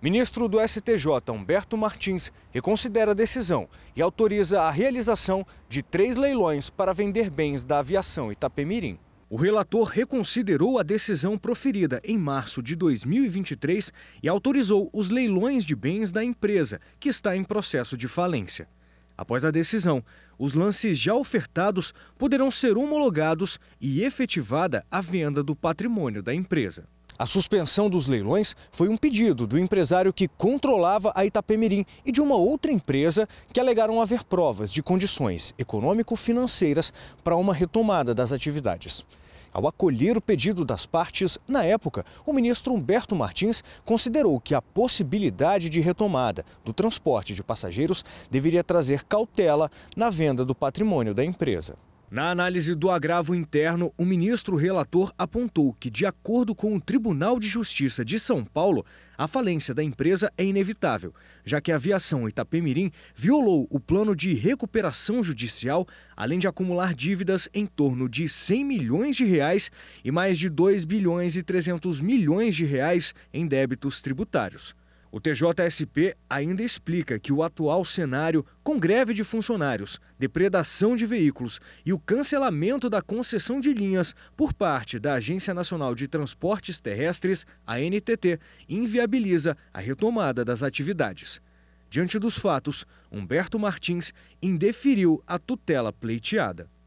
Ministro do STJ, Humberto Martins, reconsidera a decisão e autoriza a realização de três leilões para vender bens da aviação Itapemirim. O relator reconsiderou a decisão proferida em março de 2023 e autorizou os leilões de bens da empresa, que está em processo de falência. Após a decisão, os lances já ofertados poderão ser homologados e efetivada a venda do patrimônio da empresa. A suspensão dos leilões foi um pedido do empresário que controlava a Itapemirim e de uma outra empresa que alegaram haver provas de condições econômico-financeiras para uma retomada das atividades. Ao acolher o pedido das partes, na época, o ministro Humberto Martins considerou que a possibilidade de retomada do transporte de passageiros deveria trazer cautela na venda do patrimônio da empresa. Na análise do agravo interno, o ministro relator apontou que, de acordo com o Tribunal de Justiça de São Paulo, a falência da empresa é inevitável, já que a aviação Itapemirim violou o plano de recuperação judicial, além de acumular dívidas em torno de 100 milhões de reais e mais de 2 bilhões e 300 milhões de reais em débitos tributários. O TJSP ainda explica que o atual cenário, com greve de funcionários, depredação de veículos e o cancelamento da concessão de linhas por parte da Agência Nacional de Transportes Terrestres, ANTT, inviabiliza a retomada das atividades. Diante dos fatos, Humberto Martins indeferiu a tutela pleiteada.